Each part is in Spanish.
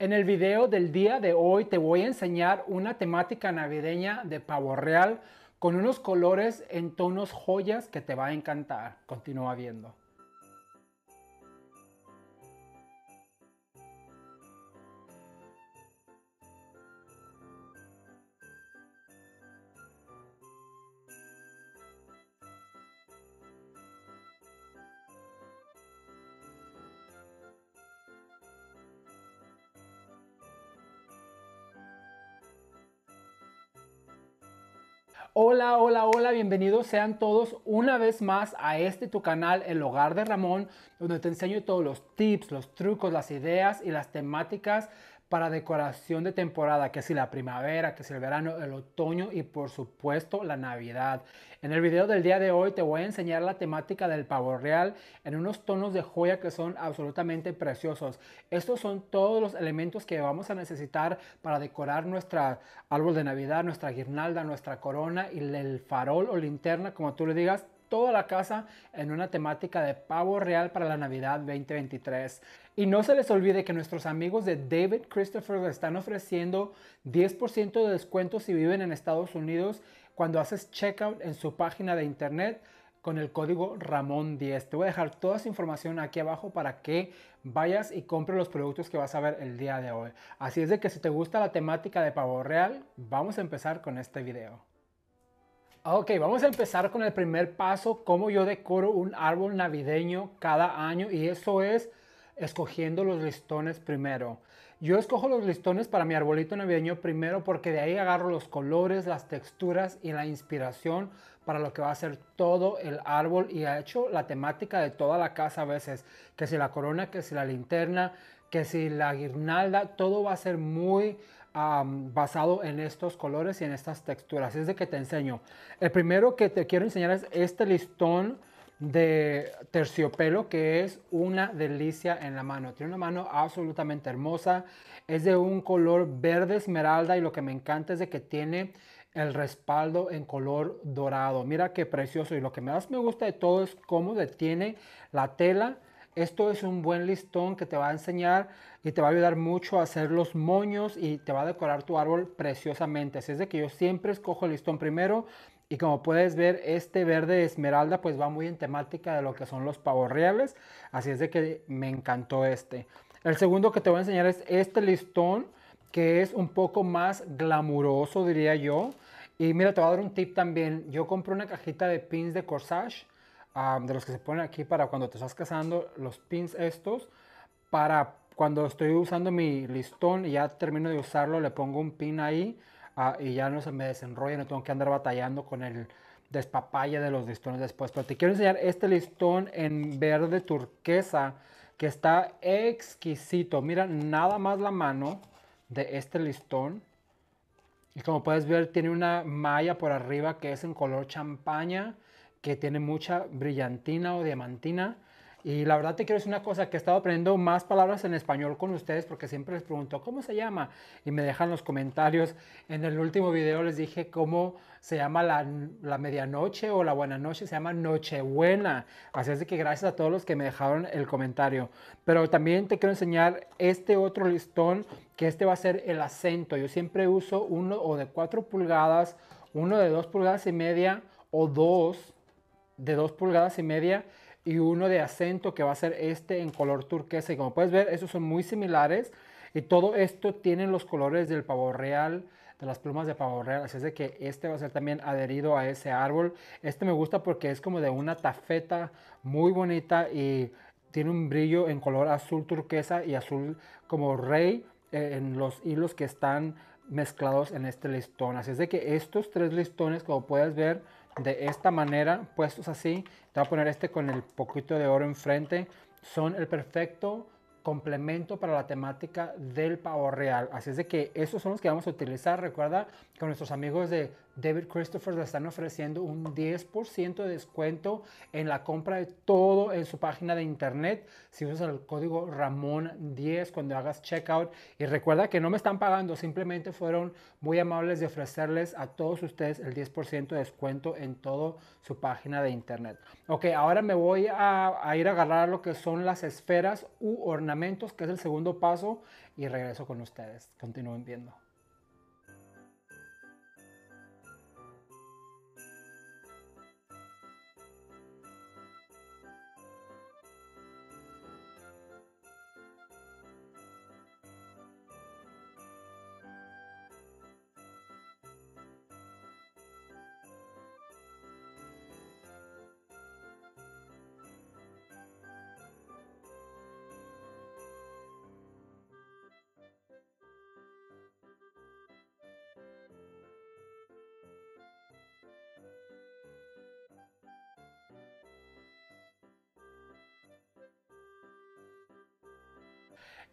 En el video del día de hoy te voy a enseñar una temática navideña de pavo real con unos colores en tonos joyas que te va a encantar. Continúa viendo. Hola, hola, hola, bienvenidos sean todos una vez más a este tu canal, El Hogar de Ramón, donde te enseño todos los tips, los trucos, las ideas y las temáticas para decoración de temporada, que si la primavera, que es el verano, el otoño y por supuesto la Navidad. En el video del día de hoy te voy a enseñar la temática del pavo real en unos tonos de joya que son absolutamente preciosos. Estos son todos los elementos que vamos a necesitar para decorar nuestro árbol de Navidad, nuestra guirnalda, nuestra corona y el farol o linterna, como tú le digas, toda la casa en una temática de pavo real para la Navidad 2023. Y no se les olvide que nuestros amigos de David Christopher están ofreciendo 10% de descuento si viven en Estados Unidos cuando haces checkout en su página de internet con el código Ramón10. Te voy a dejar toda esa información aquí abajo para que vayas y compres los productos que vas a ver el día de hoy. Así es de que si te gusta la temática de pavo real, vamos a empezar con este video. Ok, vamos a empezar con el primer paso, cómo yo decoro un árbol navideño cada año y eso es escogiendo los listones primero. Yo escojo los listones para mi arbolito navideño primero porque de ahí agarro los colores, las texturas y la inspiración para lo que va a ser todo el árbol y ha hecho la temática de toda la casa a veces, que si la corona, que si la linterna, que si la guirnalda, todo va a ser muy basado en estos colores y en estas texturas. Es de que te enseño. El primero que te quiero enseñar es este listón de terciopelo que es una delicia en la mano. Tiene una mano absolutamente hermosa. Es de un color verde esmeralda y lo que me encanta es de que tiene el respaldo en color dorado. Mira qué precioso y lo que más me gusta de todo es cómo detiene la tela esto es un buen listón que te va a enseñar y te va a ayudar mucho a hacer los moños y te va a decorar tu árbol preciosamente. Así es de que yo siempre escojo el listón primero y como puedes ver, este verde esmeralda pues va muy en temática de lo que son los pavos reales. Así es de que me encantó este. El segundo que te voy a enseñar es este listón que es un poco más glamuroso diría yo. Y mira, te voy a dar un tip también. Yo compré una cajita de pins de corsage de los que se ponen aquí para cuando te estás casando, los pins estos, para cuando estoy usando mi listón y ya termino de usarlo, le pongo un pin ahí ah, y ya no se me desenrolla, no tengo que andar batallando con el despapaya de los listones después. Pero te quiero enseñar este listón en verde turquesa que está exquisito. Mira, nada más la mano de este listón. Y como puedes ver, tiene una malla por arriba que es en color champaña que tiene mucha brillantina o diamantina. Y la verdad te quiero decir una cosa, que he estado aprendiendo más palabras en español con ustedes porque siempre les pregunto, ¿cómo se llama? Y me dejan los comentarios. En el último video les dije cómo se llama la, medianoche o la buena noche, se llama Nochebuena. Así es de que gracias a todos los que me dejaron el comentario. Pero también te quiero enseñar este otro listón, que este va a ser el acento. Yo siempre uso uno o de 4 pulgadas, uno de 2 pulgadas y media o dos de 2 pulgadas y media y uno de acento que va a ser este en color turquesa. Y como puedes ver, esos son muy similares y todo esto tiene los colores del pavo real, de las plumas de pavo real. Así es de que este va a ser también adherido a ese árbol. Este me gusta porque es como de una tafeta muy bonita y tiene un brillo en color azul turquesa y azul como rey eh, en los hilos que están mezclados en este listón. Así es de que estos tres listones, como puedes ver, de esta manera, puestos así. Te voy a poner este con el poquito de oro enfrente. Son el perfecto complemento para la temática del pavo real. Así es de que esos son los que vamos a utilizar. Recuerda con nuestros amigos de David Christopher le están ofreciendo un 10% de descuento en la compra de todo en su página de internet si usas el código Ramón10 cuando hagas checkout. Y recuerda que no me están pagando, simplemente fueron muy amables de ofrecerles a todos ustedes el 10% de descuento en todo su página de internet. Ok, ahora me voy a, a ir a agarrar lo que son las esferas u ornamentos, que es el segundo paso, y regreso con ustedes. Continúen viendo.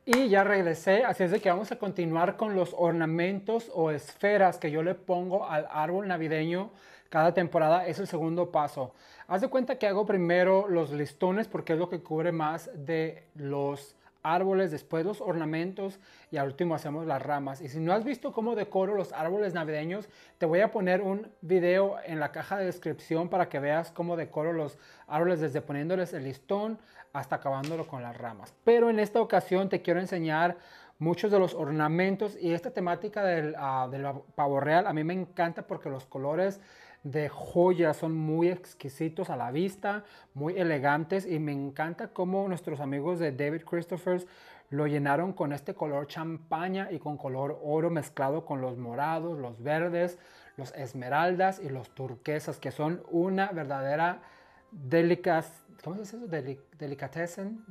Y ya regresé, así es de que vamos a continuar con los ornamentos o esferas que yo le pongo al árbol navideño cada temporada. Es el segundo paso. Haz de cuenta que hago primero los listones porque es lo que cubre más de los árboles, después los ornamentos y al último hacemos las ramas. Y si no has visto cómo decoro los árboles navideños, te voy a poner un video en la caja de descripción para que veas cómo decoro los árboles desde poniéndoles el listón hasta acabándolo con las ramas. Pero en esta ocasión te quiero enseñar muchos de los ornamentos y esta temática del, ah, del pavo real a mí me encanta porque los colores de joyas, son muy exquisitos a la vista, muy elegantes y me encanta cómo nuestros amigos de David Christophers lo llenaron con este color champaña y con color oro mezclado con los morados, los verdes, los esmeraldas y los turquesas, que son una verdadera delicas, ¿cómo se dice eso? delicatessen.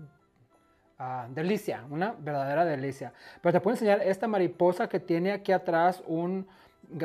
Ah, delicia, una verdadera delicia. Pero te puedo enseñar esta mariposa que tiene aquí atrás un,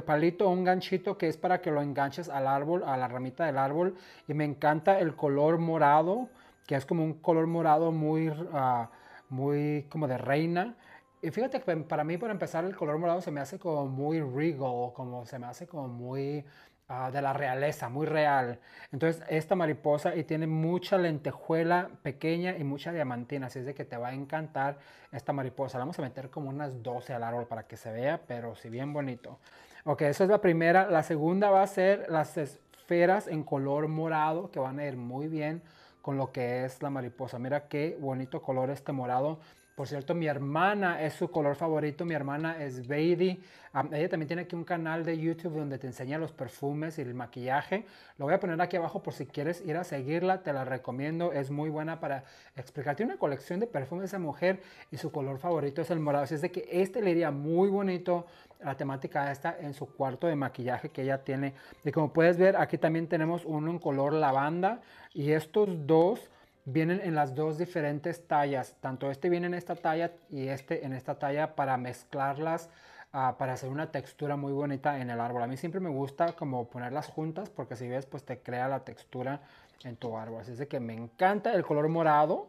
palito o un ganchito que es para que lo enganches al árbol, a la ramita del árbol. Y me encanta el color morado, que es como un color morado muy, ah, muy como de reina. Y fíjate que para mí, por empezar, el color morado se me hace como muy regal, como se me hace como muy ah, de la realeza, muy real. Entonces, esta mariposa y tiene mucha lentejuela pequeña y mucha diamantina, así es de que te va a encantar esta mariposa. vamos a meter como unas 12 al árbol para que se vea, pero si bien bonito. Ok, eso es la primera. La segunda va a ser las esferas en color morado que van a ir muy bien con lo que es la mariposa. Mira qué bonito color este morado. Por cierto, mi hermana es su color favorito. Mi hermana es Baby. Ah, ella también tiene aquí un canal de YouTube donde te enseña los perfumes y el maquillaje. Lo voy a poner aquí abajo por si quieres ir a seguirla. Te la recomiendo. Es muy buena para explicarte una colección de perfumes de mujer y su color favorito es el morado. Así es de que este le iría muy bonito la temática está en su cuarto de maquillaje que ella tiene. Y como puedes ver, aquí también tenemos uno en color lavanda y estos dos vienen en las dos diferentes tallas. Tanto este viene en esta talla y este en esta talla para mezclarlas. Ah, para hacer una textura muy bonita en el árbol. A mí siempre me gusta como ponerlas juntas porque si ves pues te crea la textura en tu árbol. Así es de que me encanta el color morado.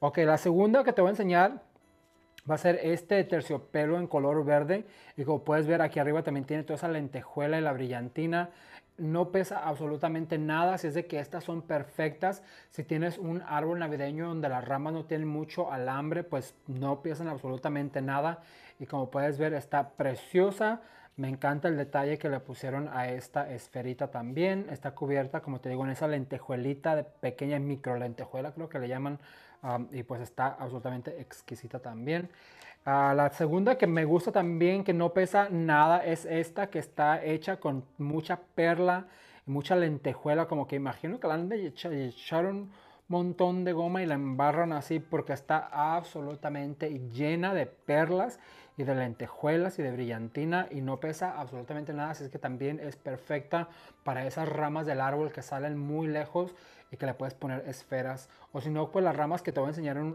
Ok, la segunda que te voy a enseñar va a ser este terciopelo en color verde y como puedes ver aquí arriba también tiene toda esa lentejuela y la brillantina no pesa absolutamente nada, así es de que estas son perfectas. Si tienes un árbol navideño donde las ramas no tienen mucho alambre, pues no pesan absolutamente nada. Y como puedes ver, está preciosa. Me encanta el detalle que le pusieron a esta esferita también. Está cubierta, como te digo, en esa lentejuelita de pequeña micro lentejuela, creo que le llaman y pues está absolutamente exquisita también. Ah, la segunda que me gusta también, que no pesa nada, es esta que está hecha con mucha perla, mucha lentejuela, como que imagino que la han de echar, montón de goma y la embarran así porque está absolutamente llena de perlas y de lentejuelas y de brillantina y no pesa absolutamente nada, así es que también es perfecta para esas ramas del árbol que salen muy lejos y que le puedes poner esferas. O si no, pues las ramas que te voy a enseñar en,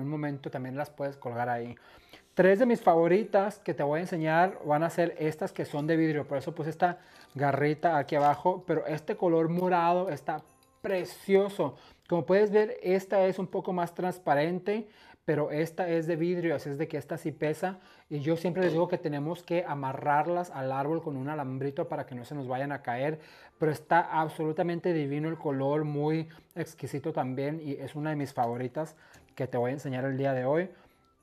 un momento también las puedes colgar ahí. Tres de mis favoritas que te voy a enseñar van a ser estas que son de vidrio. Por eso pues esta garrita aquí abajo. Pero este color morado está precioso. Como puedes ver, esta es un poco más transparente pero esta es de vidrio, así es de que esta sí pesa. Y yo siempre les digo que tenemos que amarrarlas al árbol con un alambrito para que no se nos vayan a caer. Pero está absolutamente divino el color, muy exquisito también y es una de mis favoritas que te voy a enseñar el día de hoy.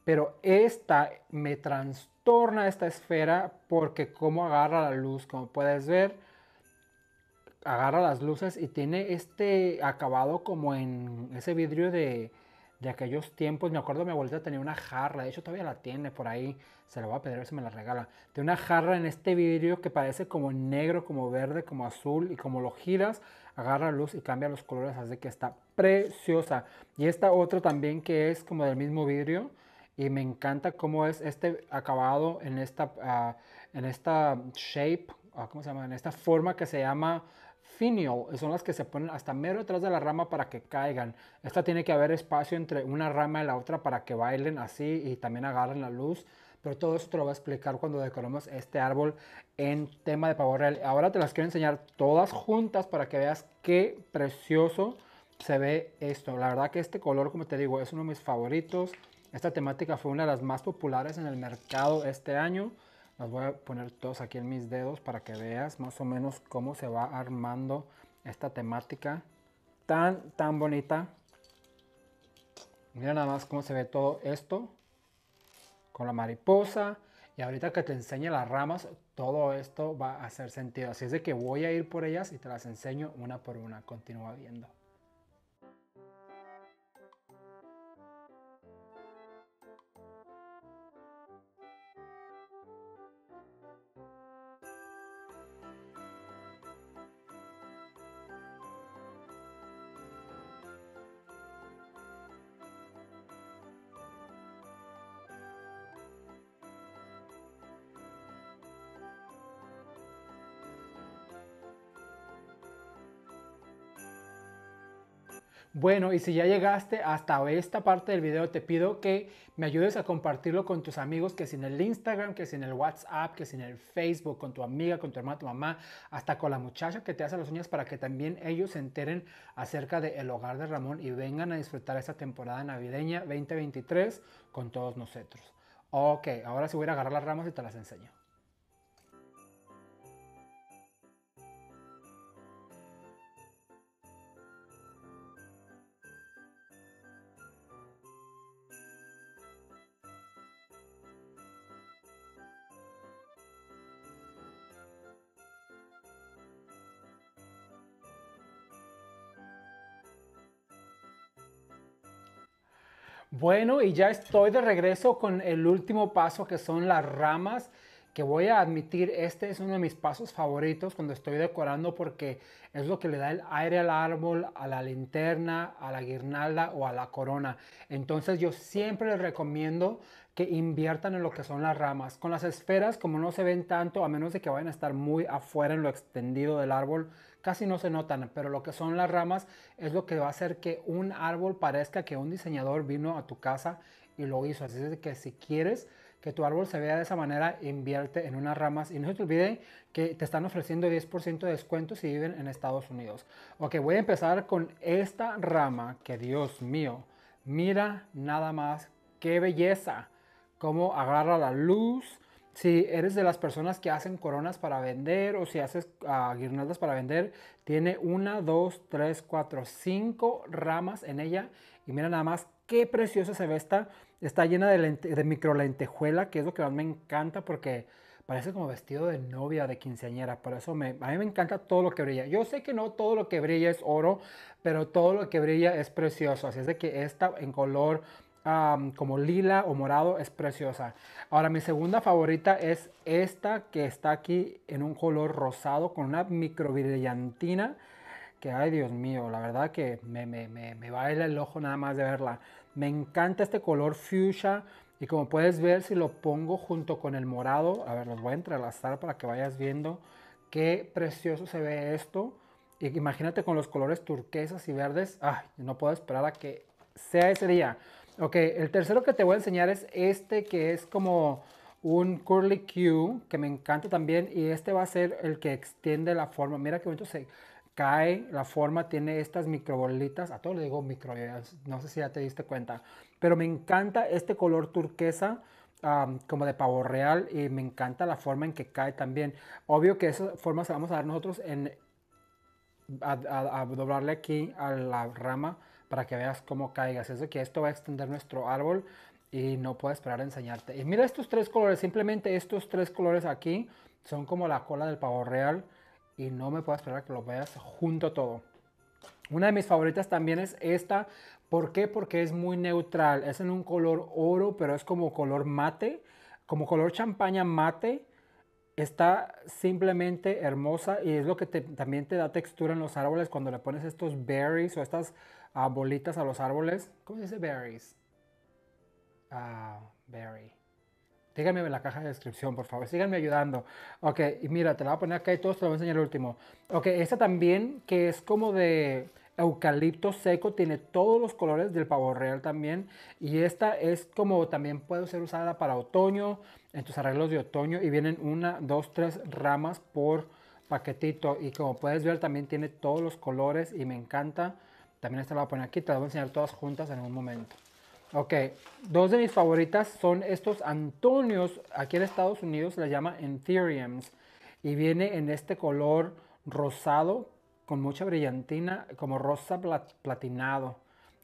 Pero esta me trastorna esta esfera porque cómo agarra la luz, como puedes ver agarra las luces y tiene este acabado como en ese vidrio de, de aquellos tiempos. Me acuerdo mi abuelita tenía una jarra, de hecho todavía la tiene por ahí, se la voy a pedir a ver si me la regala. Tiene una jarra en este vidrio que parece como negro, como verde, como azul y como lo giras, agarra luz y cambia los colores, así que está preciosa. Y esta otra también que es como del mismo vidrio y me encanta cómo es este acabado en esta, ah, en esta shape, ah, ¿cómo se llama? En esta forma que se llama finial son las que se ponen hasta mero detrás de la rama para que caigan. Esta tiene que haber espacio entre una rama y la otra para que bailen así y también agarren la luz. Pero todo esto te lo voy a explicar cuando decoramos este árbol en tema de pavo real. Ahora te las quiero enseñar todas juntas para que veas qué precioso se ve esto. La verdad que este color, como te digo, es uno de mis favoritos. Esta temática fue una de las más populares en el mercado este año. Las voy a poner todos aquí en mis dedos para que veas más o menos cómo se va armando esta temática tan, tan bonita. Mira nada más cómo se ve todo esto con la mariposa. Y ahorita que te enseñe las ramas, todo esto va a hacer sentido. Así es de que voy a ir por ellas y te las enseño una por una. Continúa viendo. Bueno, y si ya llegaste hasta esta parte del video, te pido que me ayudes a compartirlo con tus amigos, que en el Instagram, que en el WhatsApp, que en el Facebook, con tu amiga, con tu hermana, tu mamá, hasta con la muchacha que te hace las uñas para que también ellos se enteren acerca del hogar de Ramón y vengan a disfrutar esta temporada navideña 2023 con todos nosotros. Ok, ahora sí voy a agarrar las ramas y te las enseño. Bueno, y ya estoy de regreso con el último paso que son las ramas que voy a admitir, este es uno de mis pasos favoritos cuando estoy decorando porque es lo que le da el aire al árbol, a la linterna, a la guirnalda o a la corona. Entonces yo siempre les recomiendo que inviertan en lo que son las ramas. Con las esferas, como no se ven tanto, a menos de que vayan a estar muy afuera en lo extendido del árbol, casi no se notan, pero lo que son las ramas es lo que va a hacer que un árbol parezca que un diseñador vino a tu casa y lo hizo. Así es que si quieres que tu árbol se vea de esa manera, invierte en unas ramas y no se te olviden que te están ofreciendo 10% de descuento si viven en Estados Unidos. Ok, voy a empezar con esta rama que Dios mío, mira nada más, qué belleza, cómo agarra la luz. Si eres de las personas que hacen coronas para vender o si haces ah, guirnaldas para vender, tiene una, dos, tres, cuatro, cinco ramas en ella. Y mira nada más qué preciosa se ve esta. Está llena de, micro lentejuela, que es lo que más me encanta porque parece como vestido de novia, de quinceañera. Por eso me, a mí me encanta todo lo que brilla. Yo sé que no todo lo que brilla es oro, pero todo lo que brilla es precioso. Así es de que esta en color como lila o morado es preciosa. Ahora mi segunda favorita es esta que está aquí en un color rosado con una micro brillantina. Que ay Dios mío, la verdad que me, me, me, me baila el ojo nada más de verla. Me encanta este color fuchsia y como puedes ver si lo pongo junto con el morado, a ver, los voy a entrelazar para que vayas viendo qué precioso se ve esto. Imagínate con los colores turquesas y verdes. ah, no puedo esperar a que sea ese día. Ok, el tercero que te voy a enseñar es este que es como un curly Q que me encanta también y este va a ser el que extiende la forma. Mira qué bonito se, cae, la forma tiene estas microbolitas, a todo le digo micro, eh, no sé si ya te diste cuenta, pero me encanta este color turquesa como de pavo real y me encanta la forma en que cae también. Obvio que esa forma se vamos a dar nosotros en a, doblarle aquí a la rama para que veas cómo caigas. Eso que esto va a extender nuestro árbol y no puedo esperar a enseñarte. Y mira estos tres colores, simplemente estos tres colores aquí son como la cola del pavo real y no me puedo esperar que lo veas junto todo. Una de mis favoritas también es esta. ¿Por qué? Porque es muy neutral. Es en un color oro, pero es como color mate, como color champaña mate. Está simplemente hermosa y es lo que también te da textura en los árboles cuando le pones estos berries o estas ah, bolitas a los árboles. ¿Cómo se dice berries? Ah, berry. Síganme en la caja de descripción, por favor. Síganme ayudando. Ok, y mira, te la voy a poner acá y todos te lo voy a enseñar el último. Ok, esta también, que es como de eucalipto seco, tiene todos los colores del pavo real también. Y esta es como también puede ser usada para otoño, en tus arreglos de otoño. Y vienen una, dos, tres ramas por paquetito. Y como puedes ver, también tiene todos los colores y me encanta. También esta la voy a poner aquí, te la voy a enseñar todas juntas en un momento. Ok, dos de mis favoritas son estos Antonios. Aquí en Estados Unidos se les llama Ethereums y viene en este color rosado con mucha brillantina, como rosa platinado.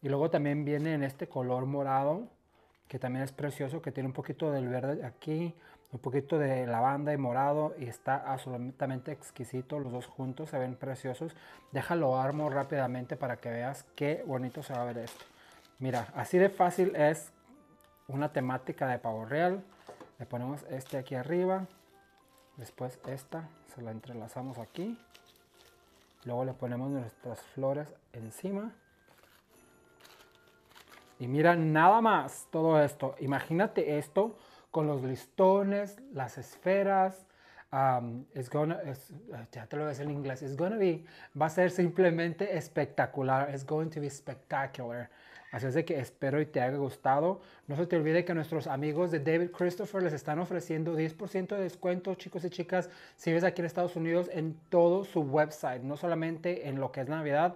Y luego también viene en este color morado, que también es precioso, que tiene un poquito del verde aquí, un poquito de lavanda y morado, y está absolutamente exquisito. Los dos juntos se ven preciosos. Déjalo armo rápidamente para que veas qué bonito se va a ver esto. Mira, así de fácil es una temática de pavo real. Le ponemos este aquí arriba. Después esta se la entrelazamos aquí. Luego le ponemos nuestras flores encima. Y mira nada más todo esto. Imagínate esto con los listones, las esferas. Um, it's gonna, ya te lo ves en inglés. gonna be, va a ser simplemente espectacular. It's going to be spectacular. Así es de que espero y te haya gustado. No se te olvide que nuestros amigos de David Christopher les están ofreciendo 10% de descuento, chicos y chicas, si ves aquí en Estados Unidos en todo su website, no solamente en lo que es Navidad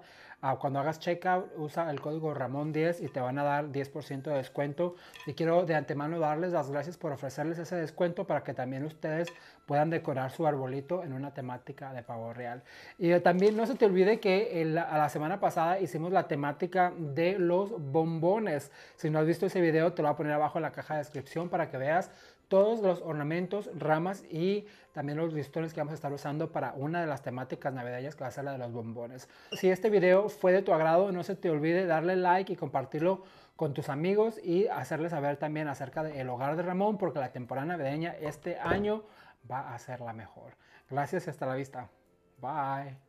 cuando hagas checkout, usa el código Ramón10 y te van a dar 10% de descuento. Y quiero de antemano darles las gracias por ofrecerles ese descuento para que también ustedes puedan decorar su arbolito en una temática de pavo real. Y también no se te olvide que a la semana pasada hicimos la temática de los bombones. Si no has visto ese video, te lo voy a poner abajo en la caja de descripción para que veas todos los ornamentos, ramas y también los listones que vamos a estar usando para una de las temáticas navideñas que va a ser la de los bombones. Si este video fue de tu agrado, no se te olvide darle like y compartirlo con tus amigos y hacerles saber también acerca del hogar de Ramón porque la temporada navideña este año va a ser la mejor. Gracias y hasta la vista. Bye.